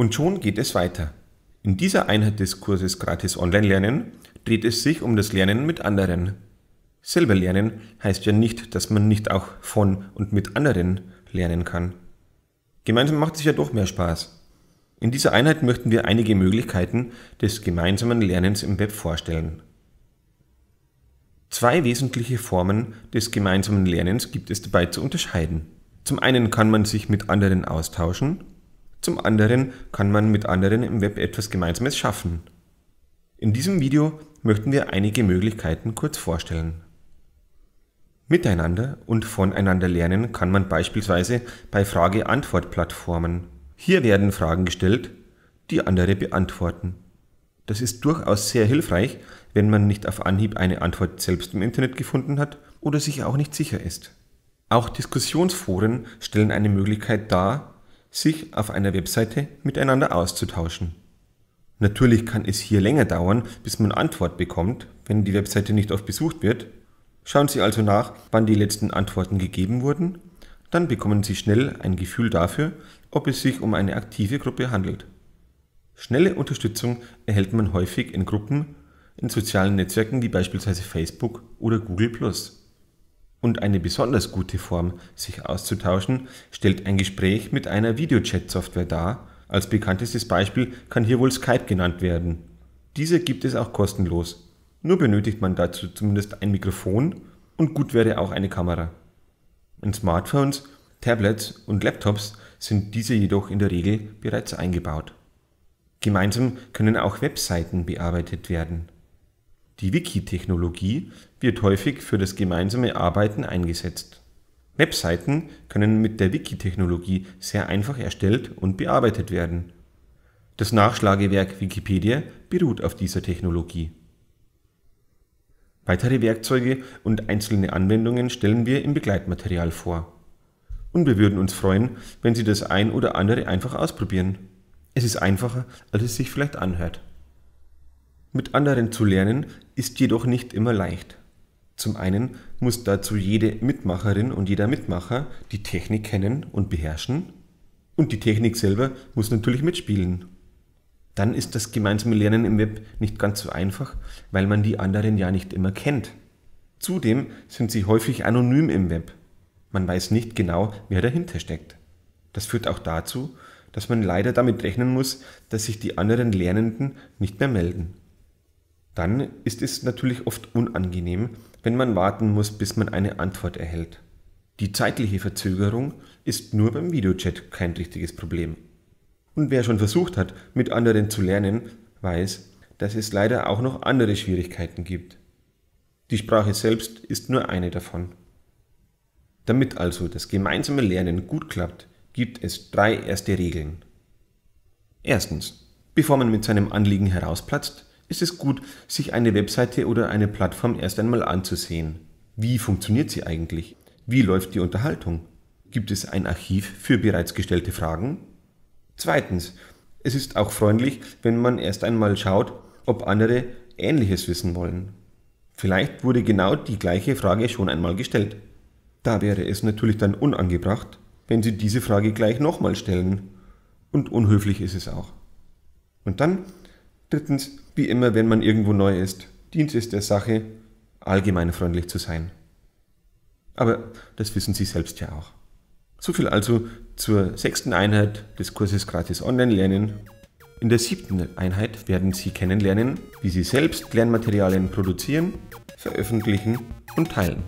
Und schon geht es weiter. In dieser Einheit des Kurses Gratis Online Lernen dreht es sich um das Lernen mit anderen. Selber lernen heißt ja nicht, dass man nicht auch von und mit anderen lernen kann. Gemeinsam macht es ja doch mehr Spaß. In dieser Einheit möchten wir einige Möglichkeiten des gemeinsamen Lernens im Web vorstellen. Zwei wesentliche Formen des gemeinsamen Lernens gibt es dabei zu unterscheiden. Zum einen kann man sich mit anderen austauschen zum anderen kann man mit anderen im Web etwas Gemeinsames schaffen. In diesem Video möchten wir einige Möglichkeiten kurz vorstellen. Miteinander und voneinander lernen kann man beispielsweise bei Frage-Antwort-Plattformen. Hier werden Fragen gestellt, die andere beantworten. Das ist durchaus sehr hilfreich, wenn man nicht auf Anhieb eine Antwort selbst im Internet gefunden hat oder sich auch nicht sicher ist. Auch Diskussionsforen stellen eine Möglichkeit dar, sich auf einer Webseite miteinander auszutauschen. Natürlich kann es hier länger dauern, bis man Antwort bekommt, wenn die Webseite nicht oft besucht wird. Schauen Sie also nach, wann die letzten Antworten gegeben wurden, dann bekommen Sie schnell ein Gefühl dafür, ob es sich um eine aktive Gruppe handelt. Schnelle Unterstützung erhält man häufig in Gruppen in sozialen Netzwerken wie beispielsweise Facebook oder Google und eine besonders gute Form, sich auszutauschen, stellt ein Gespräch mit einer Videochat-Software dar. Als bekanntestes Beispiel kann hier wohl Skype genannt werden. Diese gibt es auch kostenlos. Nur benötigt man dazu zumindest ein Mikrofon und gut wäre auch eine Kamera. In Smartphones, Tablets und Laptops sind diese jedoch in der Regel bereits eingebaut. Gemeinsam können auch Webseiten bearbeitet werden. Die Wiki-Technologie wird häufig für das gemeinsame Arbeiten eingesetzt. Webseiten können mit der Wiki-Technologie sehr einfach erstellt und bearbeitet werden. Das Nachschlagewerk Wikipedia beruht auf dieser Technologie. Weitere Werkzeuge und einzelne Anwendungen stellen wir im Begleitmaterial vor. Und wir würden uns freuen, wenn Sie das ein oder andere einfach ausprobieren. Es ist einfacher, als es sich vielleicht anhört. Mit anderen zu lernen ist jedoch nicht immer leicht. Zum einen muss dazu jede Mitmacherin und jeder Mitmacher die Technik kennen und beherrschen und die Technik selber muss natürlich mitspielen. Dann ist das gemeinsame Lernen im Web nicht ganz so einfach, weil man die anderen ja nicht immer kennt. Zudem sind sie häufig anonym im Web. Man weiß nicht genau, wer dahinter steckt. Das führt auch dazu, dass man leider damit rechnen muss, dass sich die anderen Lernenden nicht mehr melden. Dann ist es natürlich oft unangenehm, wenn man warten muss, bis man eine Antwort erhält. Die zeitliche Verzögerung ist nur beim Videochat kein richtiges Problem. Und wer schon versucht hat, mit anderen zu lernen, weiß, dass es leider auch noch andere Schwierigkeiten gibt. Die Sprache selbst ist nur eine davon. Damit also das gemeinsame Lernen gut klappt, gibt es drei erste Regeln. Erstens, bevor man mit seinem Anliegen herausplatzt, ist es gut, sich eine Webseite oder eine Plattform erst einmal anzusehen. Wie funktioniert sie eigentlich? Wie läuft die Unterhaltung? Gibt es ein Archiv für bereits gestellte Fragen? Zweitens, es ist auch freundlich, wenn man erst einmal schaut, ob andere Ähnliches wissen wollen. Vielleicht wurde genau die gleiche Frage schon einmal gestellt. Da wäre es natürlich dann unangebracht, wenn Sie diese Frage gleich nochmal stellen. Und unhöflich ist es auch. Und dann Drittens, wie immer, wenn man irgendwo neu ist, dient es der Sache, allgemein freundlich zu sein. Aber das wissen Sie selbst ja auch. So viel also zur sechsten Einheit des Kurses Gratis Online Lernen. In der siebten Einheit werden Sie kennenlernen, wie Sie selbst Lernmaterialien produzieren, veröffentlichen und teilen.